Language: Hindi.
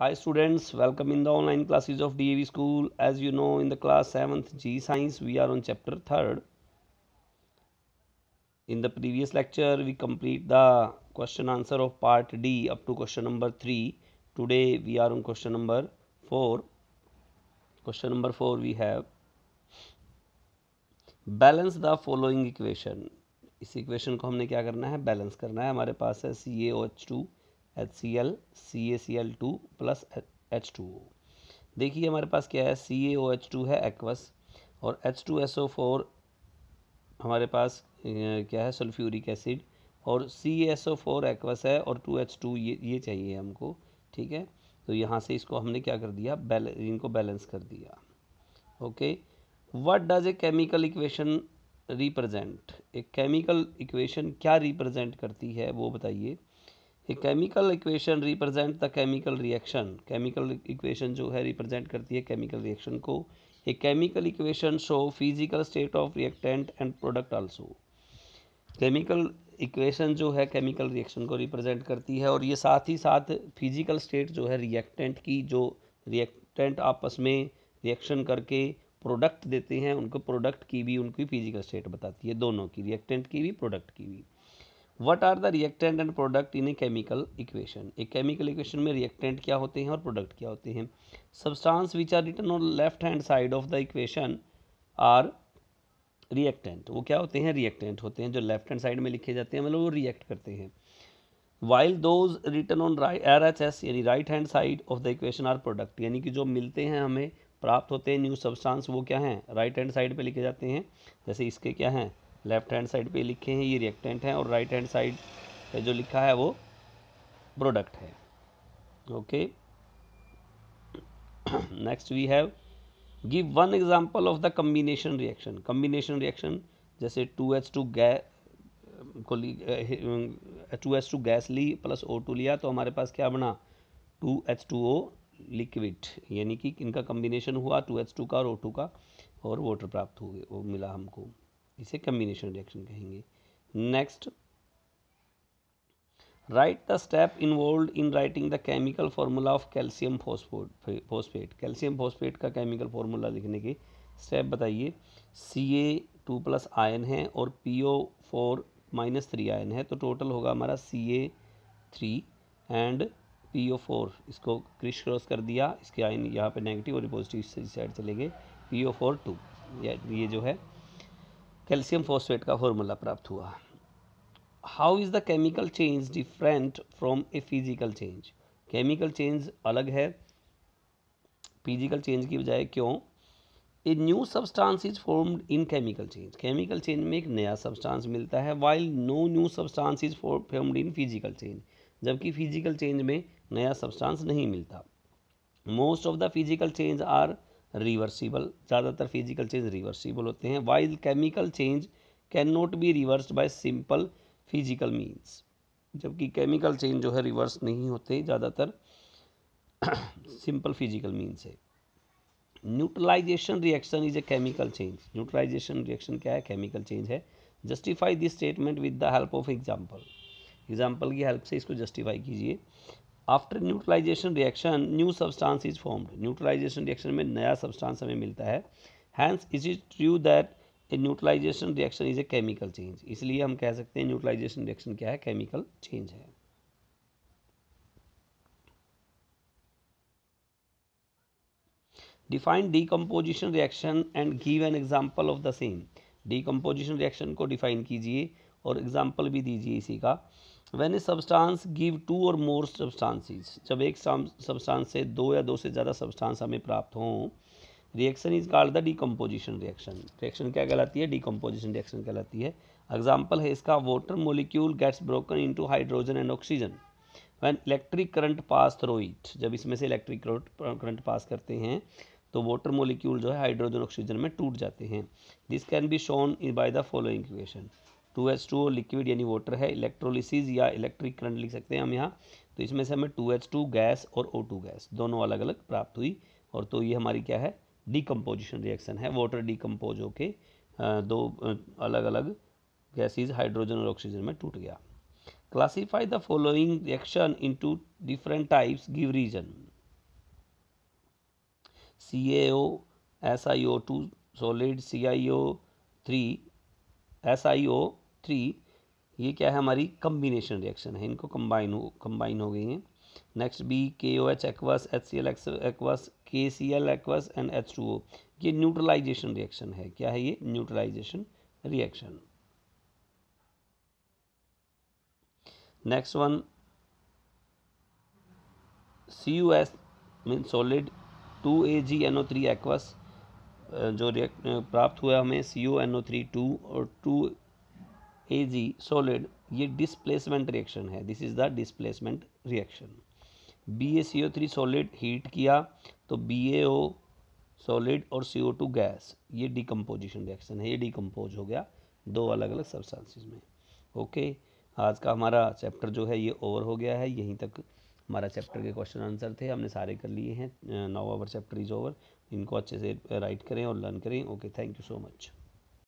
high students welcome in the online classes of D A V school as you know in the class seventh G science we are on chapter third in the previous lecture we complete the question answer of part D up to question number three today we are on question number four question number four we have balance the following equation इस इक्वेशन को हमने क्या करना है बैलेंस करना है हमारे पास है C A O H two H C L C A C L two plus H two O देखिए हमारे पास क्या है C A O H two है एक्वस और H two S O four हमारे पास क्या है सल्फ्यूरिक एसिड और C S O four aqueous है और टू एच टू ये ये चाहिए हमको ठीक है तो यहाँ से इसको हमने क्या कर दिया बैल इनको बैलेंस कर दिया okay what does a chemical equation represent एक केमिकल इक्वेशन क्या रिप्रेजेंट करती है वो बताइए ये chemical equation represent the chemical reaction chemical equation जो है रिप्रेजेंट करती है केमिकल रिएक्शन को ये chemical equation show physical state of reactant and product also chemical equation जो है केमिकल रिएक्शन को रिप्रेजेंट करती है और ये साथ ही साथ फिजिकल स्टेट जो है रिएक्टेंट की जो रिएक्टेंट आपस में रिएक्शन करके प्रोडक्ट देते हैं उनको प्रोडक्ट की भी उनकी फिजिकल स्टेट बताती है दोनों की रिएक्टेंट की भी प्रोडक्ट की भी what are the reactant and product in a chemical equation एक केमिकल इक्वेशन में रिएक्टेंट क्या होते हैं और प्रोडक्ट क्या होते हैं substance which are written on left hand side of the equation are reactant वो क्या होते हैं रिएक्टेंट होते हैं जो लेफ्ट हैंड साइड में लिखे जाते हैं मतलब वो रिएक्ट करते हैं while those written on R H S यानी right hand side of the equation are product यानी कि जो मिलते हैं हमें प्राप्त होते हैं न्यू सब्सटांस वो क्या हैं राइट हैंड साइड पे लिखे जाते हैं जैसे इसके क्या हैं लेफ्ट हैंड साइड पे लिखे हैं ये रिएक्टेंट हैं और राइट हैंड साइड पे जो लिखा है वो प्रोडक्ट है okay next we have give one example of the combination reaction combination reaction जैसे टू एच टू गैस को टू एच टू गैस ली प्लस ओ टू लिया तो हमारे पास क्या बना two H two O liquid यानी कि इनका कम्बिनेशन हुआ टू एच टू का और ओ टू का और वाटर प्राप्त हो गया वो मिला हमको इसे कम्बिनेशन रिएक्शन कहेंगे next write the step involve in writing the chemical formula of calcium phosphate phosphate calcium phosphate का केमिकल फार्मूला लिखने के स्टेप बताइए C A two plus ion है और P O four minus three ion है तो टोटल होगा हमारा C A three and P O four इसको क्रिश क्रॉस कर दिया इसके आयन यहाँ पे नेगेटिव और पॉजिटिव साइड चले गए पी ओ फोर टू ये जो है कैल्शियम फॉस्फेट का फॉर्मूला प्राप्त हुआ how is the chemical change different from a physical change chemical change अलग है फिजिकल चेंज की बजाय क्यों a new substance is formed in chemical change chemical change में एक नया सब्सटांस मिलता है while no new substance is formed in physical change जबकि फिजिकल चेंज में नया सब्सटांस नहीं मिलता most of the physical change are reversible ज़्यादातर फिजिकल चेंज रिवर्सिबल होते हैं while chemical change can not be reverse by simple physical means जबकि केमिकल चेंज जो है रिवर्स नहीं होते ज़्यादातर सिंपल फिजिकल मीन से neutralisation reaction is a chemical change neutralisation reaction क्या है केमिकल चेंज है justify this statement with the help of example example की हेल्प से इसको जस्टिफाई कीजिए after neutralisation reaction new substance is formed neutralisation reaction में नया सब्सटेंस हमें मिलता है hence is is true that a neutralisation reaction is a chemical change इसलिए हम कह सकते हैं न्यूट्रलाइजेशन रिएक्शन क्या है केमिकल चेंज है define decomposition reaction and give an example of the same decomposition reaction को डिफाइन कीजिए और एग्जाम्पल भी दीजिए इसी का when a substance give two or more substances जब एक सब्सटांस से दो या दो से ज़्यादा सब्सटांस हमें प्राप्त हों reaction is called the decomposition reaction reaction क्या कहलाती है डिकम्पोजिशन रिएक्शन कहलाती है एग्जाम्पल है इसका water molecule gets broken to hydrogen and oxygen when electric current pass through it जब इसमें से इलेक्ट्रिक करंट पास करते हैं तो वाटर मोलिक्यूल जो है हाइड्रोजन ऑक्सीजन में टूट जाते हैं this can be shown by the following question two H two liquid यानी वाटर है इलेक्ट्रोलिसिस या इलेक्ट्रिक करंट लिख सकते हैं हम यहाँ तो इसमें से हमें टू एच टू गैस और ओ टू गैस दोनों अलग अलग प्राप्त हुई और तो ये हमारी क्या है डिकम्पोजिशन रिएक्शन है वाटर डिकम्पोज होके दो अलग अलग गैसेज हाइड्रोजन और ऑक्सीजन में टूट गया classify the following reaction in two different types give reason C A O S I O two solid C I O three S I O three ये क्या है हमारी कम्बिनेशन रिएक्शन है इनको कम्बाइन हो कंबाइन हो गई हैं next B K O H aqueous H C L X aqueous K C L aqueous and H two O ये न्यूट्रलाइजेशन रिएक्शन है क्या है ये neutralisation reaction next one C U S mean solid two A G N O three aqueous जो रिएक्ट प्राप्त हुआ हमें C O N O three two और टू ए जी सॉलिड ये डिस्प्लेसमेंट रिएक्शन है this is the displacement reaction B A C O three solid heat किया तो बी ए ओ सॉलिड और सी ओ टू गैस ये डिकम्पोजिशन रिएक्शन है ये डिकम्पोज हो गया दो अलग अलग सब्सटेंसेस में ओके आज का हमारा चैप्टर जो है ये ओवर हो गया है यहीं तक हमारा चैप्टर के क्वेश्चन आंसर थे हमने सारे कर लिए हैं now over chapter is over इनको अच्छे से राइट करें और लर्न करें okay thank you so much